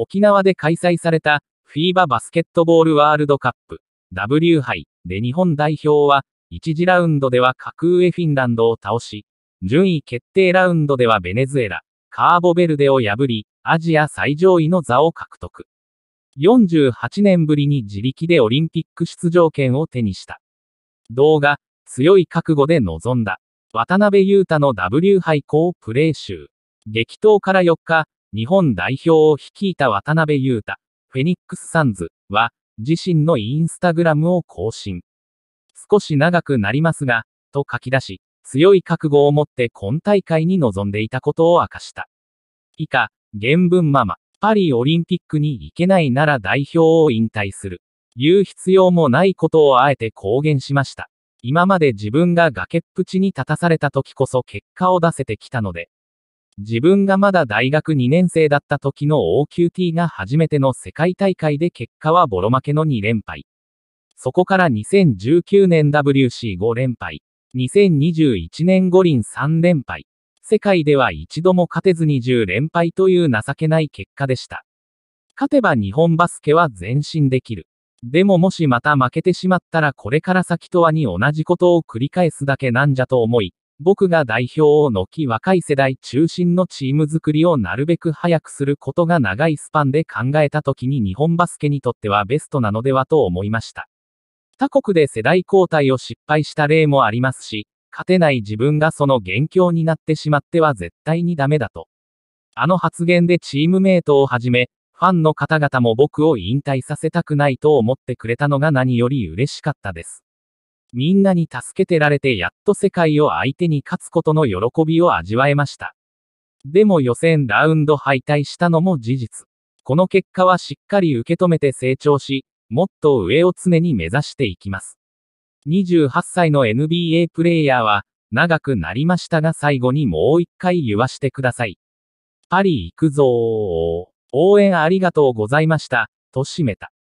沖縄で開催された、フィーババスケットボールワールドカップ、W 杯で日本代表は、1次ラウンドでは格上フィンランドを倒し、順位決定ラウンドではベネズエラ、カーボベルデを破り、アジア最上位の座を獲得。48年ぶりに自力でオリンピック出場権を手にした。動画、強い覚悟で臨んだ。渡辺裕太の W 杯高プレー集。激闘から4日、日本代表を率いた渡辺裕太、フェニックスサンズは、自身のインスタグラムを更新。少し長くなりますが、と書き出し、強い覚悟を持って今大会に臨んでいたことを明かした。以下、原文ママ、パリオリンピックに行けないなら代表を引退する。言う必要もないことをあえて公言しました。今まで自分が崖っぷちに立たされた時こそ結果を出せてきたので、自分がまだ大学2年生だった時の OQT が初めての世界大会で結果はボロ負けの2連敗。そこから2019年 WC5 連敗。2021年五輪3連敗。世界では一度も勝てずに10連敗という情けない結果でした。勝てば日本バスケは前進できる。でももしまた負けてしまったらこれから先とはに同じことを繰り返すだけなんじゃと思い、僕が代表を軒若い世代中心のチーム作りをなるべく早くすることが長いスパンで考えた時に日本バスケにとってはベストなのではと思いました。他国で世代交代を失敗した例もありますし、勝てない自分がその元凶になってしまっては絶対にダメだと。あの発言でチームメイトをはじめ、ファンの方々も僕を引退させたくないと思ってくれたのが何より嬉しかったです。みんなに助けてられてやっと世界を相手に勝つことの喜びを味わえました。でも予選ラウンド敗退したのも事実。この結果はしっかり受け止めて成長し、もっと上を常に目指していきます。28歳の NBA プレイヤーは、長くなりましたが最後にもう一回言わしてください。パリ行くぞー。応援ありがとうございました。と締めた。